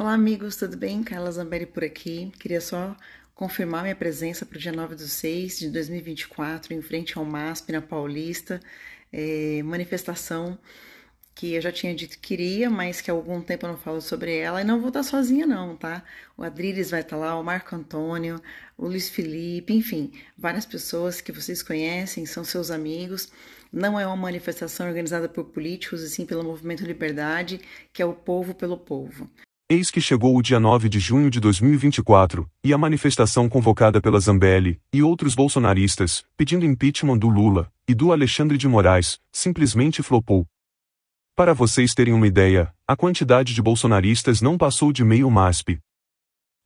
Olá, amigos, tudo bem? Carla Zambelli por aqui. Queria só confirmar minha presença para o dia 9 de 6 de 2024, em frente ao MASP, na Paulista, é, manifestação que eu já tinha dito que queria, mas que há algum tempo eu não falo sobre ela, e não vou estar sozinha não, tá? O Adriles vai estar lá, o Marco Antônio, o Luiz Felipe, enfim, várias pessoas que vocês conhecem, são seus amigos, não é uma manifestação organizada por políticos, e sim pelo Movimento Liberdade, que é o povo pelo povo. Eis que chegou o dia 9 de junho de 2024, e a manifestação convocada pela Zambelli e outros bolsonaristas, pedindo impeachment do Lula e do Alexandre de Moraes, simplesmente flopou. Para vocês terem uma ideia, a quantidade de bolsonaristas não passou de meio MASP.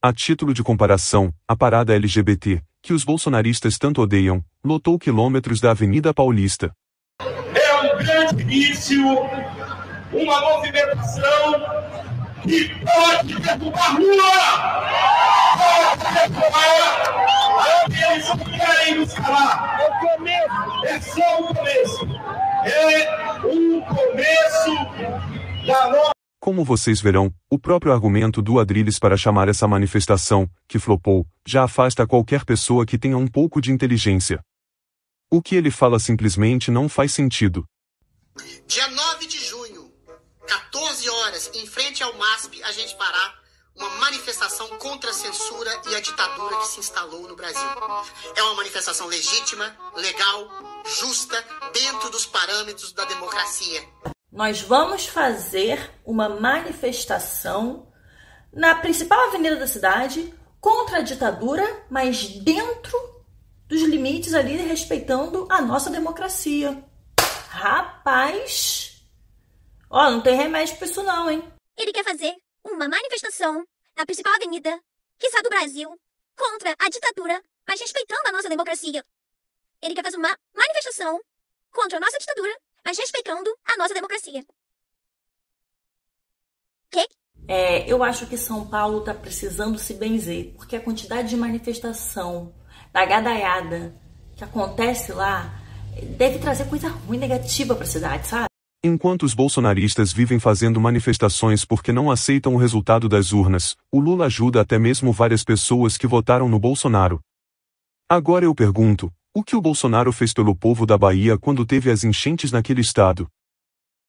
A título de comparação, a parada LGBT, que os bolsonaristas tanto odeiam, lotou quilômetros da Avenida Paulista. É um grande início, uma movimentação e pode derrubar Lula! Pode derrubar! Eles não querem nos calar! É o começo! É só o começo! É o começo da nossa. Como vocês verão, o próprio argumento do Adrilles para chamar essa manifestação, que flopou, já afasta qualquer pessoa que tenha um pouco de inteligência. O que ele fala simplesmente não faz sentido. Dia 9 de julho 14 horas, em frente ao MASP, a gente parar uma manifestação contra a censura e a ditadura que se instalou no Brasil. É uma manifestação legítima, legal, justa, dentro dos parâmetros da democracia. Nós vamos fazer uma manifestação na principal avenida da cidade contra a ditadura, mas dentro dos limites ali, respeitando a nossa democracia. Rapaz! Ó, oh, não tem remédio pra isso não, hein? Ele quer fazer uma manifestação na principal avenida, que quiçá do Brasil, contra a ditadura, mas respeitando a nossa democracia. Ele quer fazer uma manifestação contra a nossa ditadura, mas respeitando a nossa democracia. Que? É, eu acho que São Paulo está precisando se benzer, porque a quantidade de manifestação, da gadaiada que acontece lá, deve trazer coisa ruim, negativa para a cidade, sabe? Enquanto os bolsonaristas vivem fazendo manifestações porque não aceitam o resultado das urnas, o Lula ajuda até mesmo várias pessoas que votaram no Bolsonaro. Agora eu pergunto: o que o Bolsonaro fez pelo povo da Bahia quando teve as enchentes naquele estado?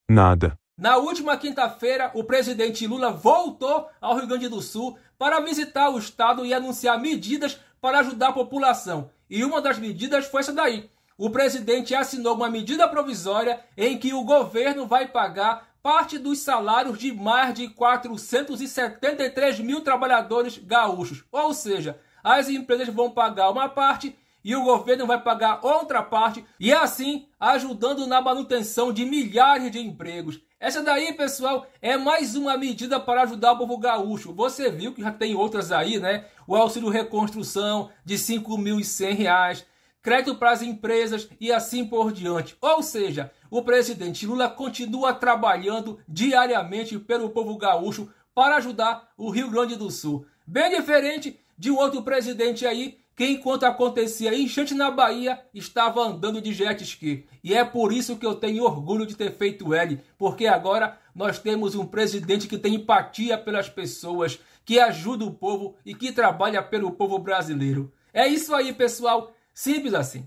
Nada. Na última quinta-feira, o presidente Lula voltou ao Rio Grande do Sul para visitar o estado e anunciar medidas para ajudar a população. E uma das medidas foi essa daí o presidente assinou uma medida provisória em que o governo vai pagar parte dos salários de mais de 473 mil trabalhadores gaúchos. Ou seja, as empresas vão pagar uma parte e o governo vai pagar outra parte, e assim ajudando na manutenção de milhares de empregos. Essa daí, pessoal, é mais uma medida para ajudar o povo gaúcho. Você viu que já tem outras aí, né? O auxílio reconstrução de R$ 5.100, crédito para as empresas e assim por diante. Ou seja, o presidente Lula continua trabalhando diariamente pelo povo gaúcho para ajudar o Rio Grande do Sul. Bem diferente de um outro presidente aí que enquanto acontecia enchente na Bahia, estava andando de jet ski. E é por isso que eu tenho orgulho de ter feito ele, porque agora nós temos um presidente que tem empatia pelas pessoas, que ajuda o povo e que trabalha pelo povo brasileiro. É isso aí, pessoal. Simples assim.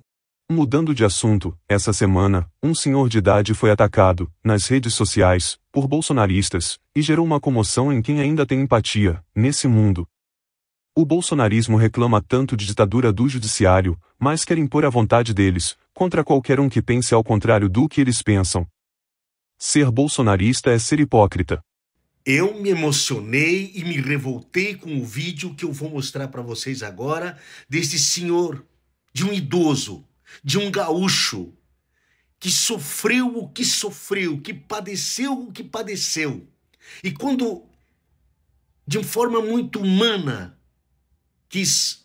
Mudando de assunto, essa semana, um senhor de idade foi atacado, nas redes sociais, por bolsonaristas, e gerou uma comoção em quem ainda tem empatia, nesse mundo. O bolsonarismo reclama tanto de ditadura do judiciário, mas quer impor a vontade deles, contra qualquer um que pense ao contrário do que eles pensam. Ser bolsonarista é ser hipócrita. Eu me emocionei e me revoltei com o vídeo que eu vou mostrar para vocês agora deste senhor de um idoso, de um gaúcho que sofreu o que sofreu, que padeceu o que padeceu. E quando, de forma muito humana, quis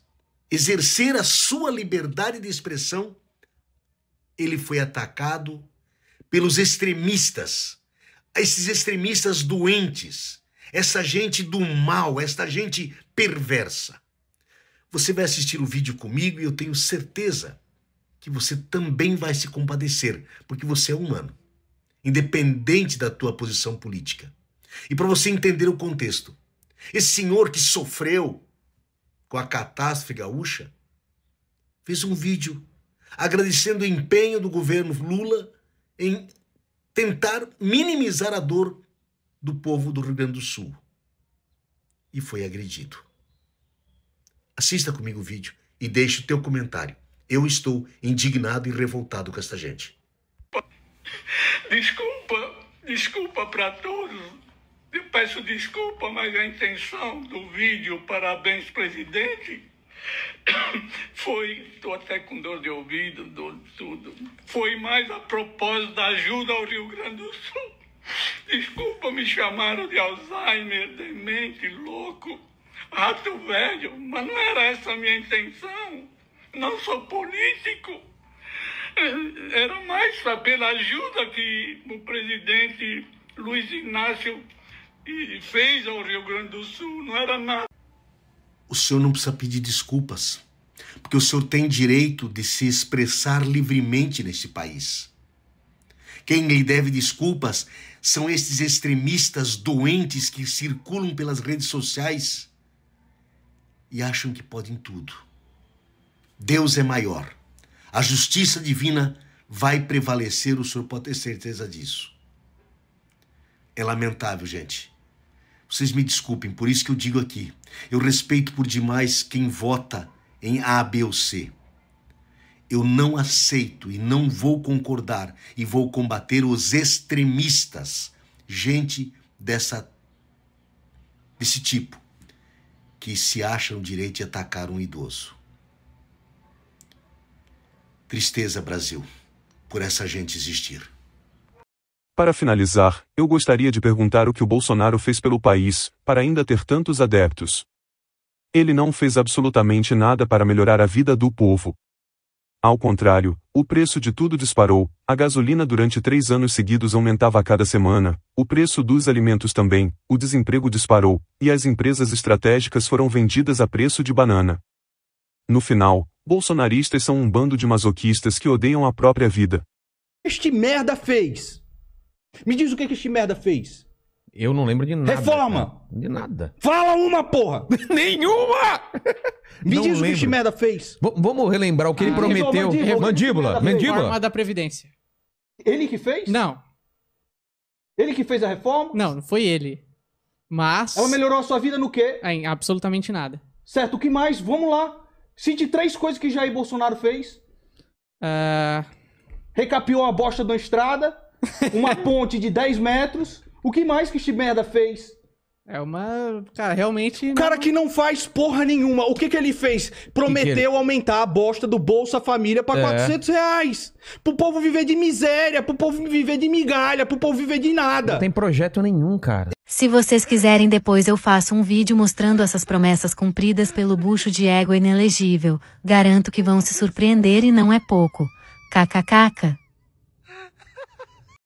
exercer a sua liberdade de expressão, ele foi atacado pelos extremistas, esses extremistas doentes, essa gente do mal, esta gente perversa. Você vai assistir o vídeo comigo e eu tenho certeza que você também vai se compadecer, porque você é humano, independente da tua posição política. E para você entender o contexto, esse senhor que sofreu com a catástrofe gaúcha fez um vídeo agradecendo o empenho do governo Lula em tentar minimizar a dor do povo do Rio Grande do Sul. E foi agredido assista comigo o vídeo e deixe o teu comentário. Eu estou indignado e revoltado com esta gente. Desculpa, desculpa para todos. Eu peço desculpa, mas a intenção do vídeo Parabéns Presidente foi, estou até com dor de ouvido, dor de tudo, foi mais a propósito da ajuda ao Rio Grande do Sul. Desculpa, me chamaram de Alzheimer, demente, louco. Ato velho, mas não era essa a minha intenção. Não sou político. Era mais pela ajuda que o presidente Luiz Inácio fez ao Rio Grande do Sul, não era nada. O senhor não precisa pedir desculpas, porque o senhor tem direito de se expressar livremente neste país. Quem lhe deve desculpas são estes extremistas doentes que circulam pelas redes sociais e acham que podem tudo. Deus é maior. A justiça divina vai prevalecer, o senhor pode ter certeza disso. É lamentável, gente. Vocês me desculpem, por isso que eu digo aqui. Eu respeito por demais quem vota em A, B ou C. Eu não aceito e não vou concordar e vou combater os extremistas, gente dessa desse tipo que se acha direito de atacar um idoso. Tristeza, Brasil, por essa gente existir. Para finalizar, eu gostaria de perguntar o que o Bolsonaro fez pelo país, para ainda ter tantos adeptos. Ele não fez absolutamente nada para melhorar a vida do povo, ao contrário, o preço de tudo disparou, a gasolina durante três anos seguidos aumentava a cada semana, o preço dos alimentos também, o desemprego disparou, e as empresas estratégicas foram vendidas a preço de banana. No final, bolsonaristas são um bando de masoquistas que odeiam a própria vida. Este merda fez! Me diz o que, que este merda fez! Eu não lembro de nada. Reforma! Cara. De nada. Fala uma, porra! Nenhuma! Me não diz lembro. o que merda fez. V vamos relembrar o que ah, ele prometeu. Mandíbula. Mandíbula. Mandíbula. Reforma da Previdência. Ele que fez? Não. Ele que fez a reforma? Não, não foi ele. Mas. Ela melhorou a sua vida no quê? Em absolutamente nada. Certo, o que mais? Vamos lá. Cite três coisas que Jair Bolsonaro fez. Uh... Ah. Recapiou bosta bosta da estrada, uma ponte de 10 metros o que mais que este merda fez? É uma. Cara, realmente. O cara não... que não faz porra nenhuma. O que que ele fez? Prometeu aumentar a bosta do Bolsa Família pra é. 400 reais. Pro povo viver de miséria, pro povo viver de migalha, pro povo viver de nada. Não tem projeto nenhum, cara. Se vocês quiserem, depois eu faço um vídeo mostrando essas promessas cumpridas pelo bucho de ego inelegível. Garanto que vão se surpreender e não é pouco. KKKK.